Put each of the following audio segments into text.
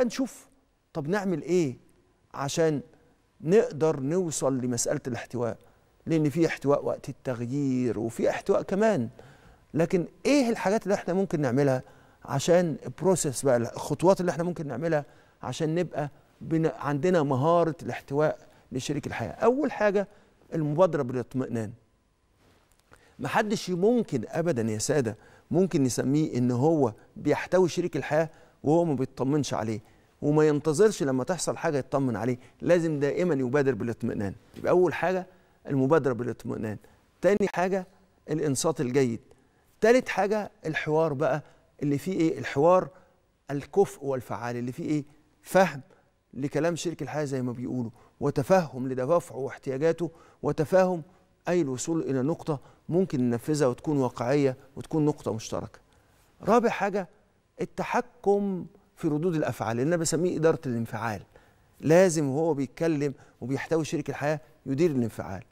نشوف طب نعمل ايه عشان نقدر نوصل لمسألة الاحتواء لأن في احتواء وقت التغيير وفي احتواء كمان لكن ايه الحاجات اللي احنا ممكن نعملها عشان البروسيس بقى الخطوات اللي احنا ممكن نعملها عشان نبقى عندنا مهارة الاحتواء لشريك الحياة أول حاجة المبادرة بالاطمئنان محدش ممكن أبدا يا سادة ممكن نسميه إن هو بيحتوي شريك الحياة وهو ما بيطمنش عليه وما ينتظرش لما تحصل حاجه يطمن عليه لازم دائما يبادر بالاطمئنان يبقى اول حاجه المبادره بالاطمئنان تاني حاجه الانصات الجيد تالت حاجه الحوار بقى اللي فيه ايه الحوار الكفء والفعال اللي فيه ايه فهم لكلام شريك الحياه زي ما بيقولوا وتفهم لدوافعه واحتياجاته وتفاهم اي الوصول الى نقطه ممكن ننفذها وتكون واقعيه وتكون نقطه مشتركه رابع حاجه التحكم في ردود الافعال اللي انا بسميه اداره الانفعال لازم وهو بيتكلم وبيحتوي شريك الحياه يدير الانفعال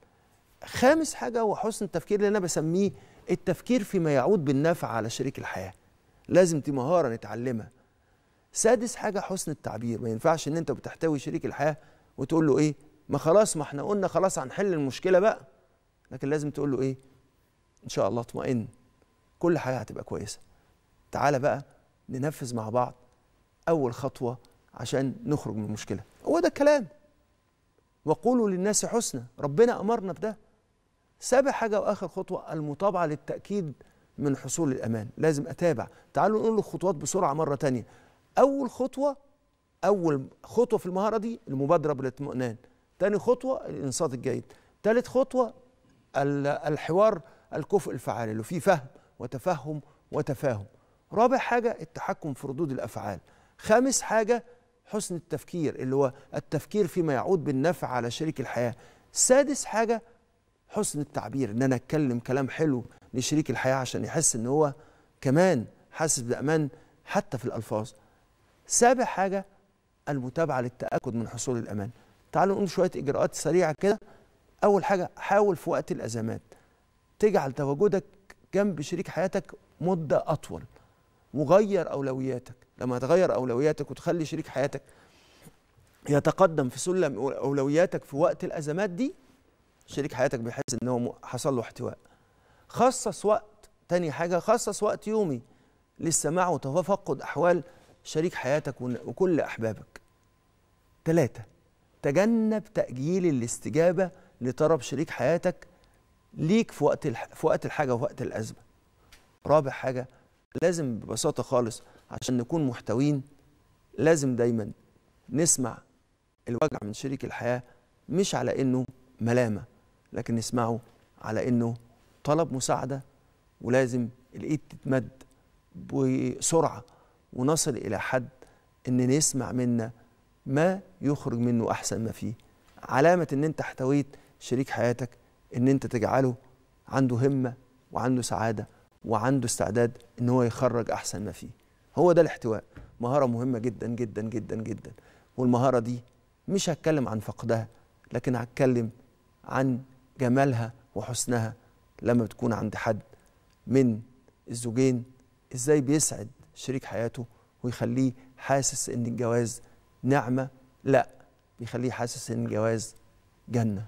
خامس حاجه هو حسن التفكير اللي انا بسميه التفكير فيما يعود بالنفع على شريك الحياه لازم دي مهاره نتعلمها سادس حاجه حسن التعبير ما ينفعش ان انت بتحتوي شريك الحياه وتقول له ايه ما خلاص ما احنا قلنا خلاص هنحل المشكله بقى لكن لازم تقول له ايه ان شاء الله اطمئن كل حاجه هتبقى كويسه تعالى بقى ننفذ مع بعض أول خطوة عشان نخرج من المشكلة هو ده الكلام وقولوا للناس حسنى ربنا أمرنا بده سابع حاجة وآخر خطوة المتابعة للتأكيد من حصول الأمان لازم أتابع تعالوا نقول الخطوات بسرعة مرة تانية أول خطوة أول خطوة في المهارة دي المبادرة بالاطمئنان تاني خطوة الإنصات الجيد تالت خطوة الحوار الكفء الفعال اللي فيه فهم وتفهم وتفاهم رابع حاجة التحكم في ردود الأفعال خامس حاجة حسن التفكير اللي هو التفكير فيما يعود بالنفع على شريك الحياة سادس حاجة حسن التعبير ان انا اتكلم كلام حلو لشريك الحياة عشان يحس ان هو كمان حاسس بأمان حتى في الألفاظ سابع حاجة المتابعة للتأكد من حصول الأمان تعالوا نقول شوية إجراءات سريعة كده أول حاجة حاول في وقت الأزمات تجعل تواجدك جنب شريك حياتك مدة أطول وغير أولوياتك لما تغير أولوياتك وتخلي شريك حياتك يتقدم في سلم أولوياتك في وقت الأزمات دي شريك حياتك بيحس إن هو حصل له احتواء خصص وقت تاني حاجة خصص وقت يومي للسماع وتفقد أحوال شريك حياتك وكل أحبابك ثلاثة تجنب تأجيل الاستجابة لطلب شريك حياتك ليك في وقت في وقت الحاجة ووقت الأزمة رابع حاجة لازم ببساطه خالص عشان نكون محتوين لازم دايما نسمع الوجع من شريك الحياه مش على انه ملامه لكن نسمعه على انه طلب مساعده ولازم الايد تتمد بسرعه ونصل الى حد ان نسمع منا ما يخرج منه احسن ما فيه علامه ان انت احتويت شريك حياتك ان انت تجعله عنده همه وعنده سعاده وعنده استعداد ان هو يخرج احسن ما فيه هو ده الاحتواء مهاره مهمه جدا جدا جدا جدا والمهاره دي مش هتكلم عن فقدها لكن هتكلم عن جمالها وحسنها لما بتكون عند حد من الزوجين ازاي بيسعد شريك حياته ويخليه حاسس ان الجواز نعمه لا بيخليه حاسس ان الجواز جنه